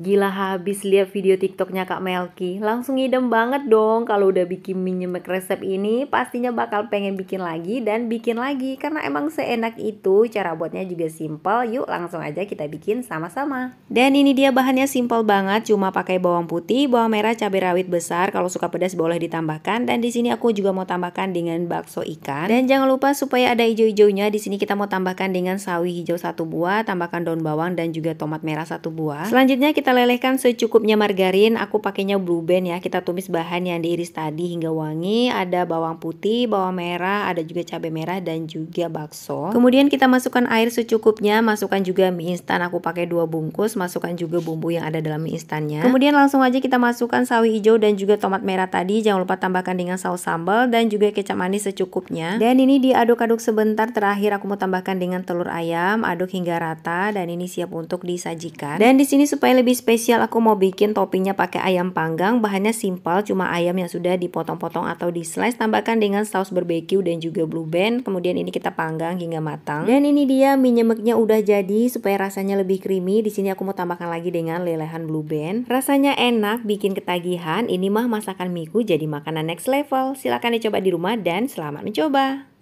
Gila habis lihat video TikToknya Kak Melki. Langsung ngidem banget dong kalau udah bikin mie resep ini pastinya bakal pengen bikin lagi dan bikin lagi karena emang seenak itu cara buatnya juga simple. Yuk langsung aja kita bikin sama-sama. Dan ini dia bahannya simple banget cuma pakai bawang putih, bawang merah, cabai rawit besar. Kalau suka pedas boleh ditambahkan dan di sini aku juga mau tambahkan dengan bakso ikan. Dan jangan lupa supaya ada hijau-hijaunya di sini kita mau tambahkan dengan sawi hijau satu buah, tambahkan daun bawang dan juga tomat merah satu buah. Selanjutnya kita kita lelehkan secukupnya margarin, aku pakainya blue band ya. Kita tumis bahan yang diiris tadi hingga wangi. Ada bawang putih, bawang merah, ada juga cabai merah dan juga bakso. Kemudian kita masukkan air secukupnya, masukkan juga mie instan. Aku pakai dua bungkus, masukkan juga bumbu yang ada dalam mie instannya. Kemudian langsung aja kita masukkan sawi hijau dan juga tomat merah tadi. Jangan lupa tambahkan dengan saus sambal dan juga kecap manis secukupnya. Dan ini diaduk-aduk sebentar. Terakhir aku mau tambahkan dengan telur ayam, aduk hingga rata dan ini siap untuk disajikan. Dan di sini supaya lebih spesial aku mau bikin toppingnya pakai ayam panggang. Bahannya simpel, cuma ayam yang sudah dipotong-potong atau di slice. Tambahkan dengan saus barbecue dan juga blue band. Kemudian ini kita panggang hingga matang. Dan ini dia mie nyemeknya udah jadi supaya rasanya lebih creamy. Di sini aku mau tambahkan lagi dengan lelehan blue band. Rasanya enak, bikin ketagihan. Ini mah masakan miku jadi makanan next level. Silahkan dicoba di rumah dan selamat mencoba.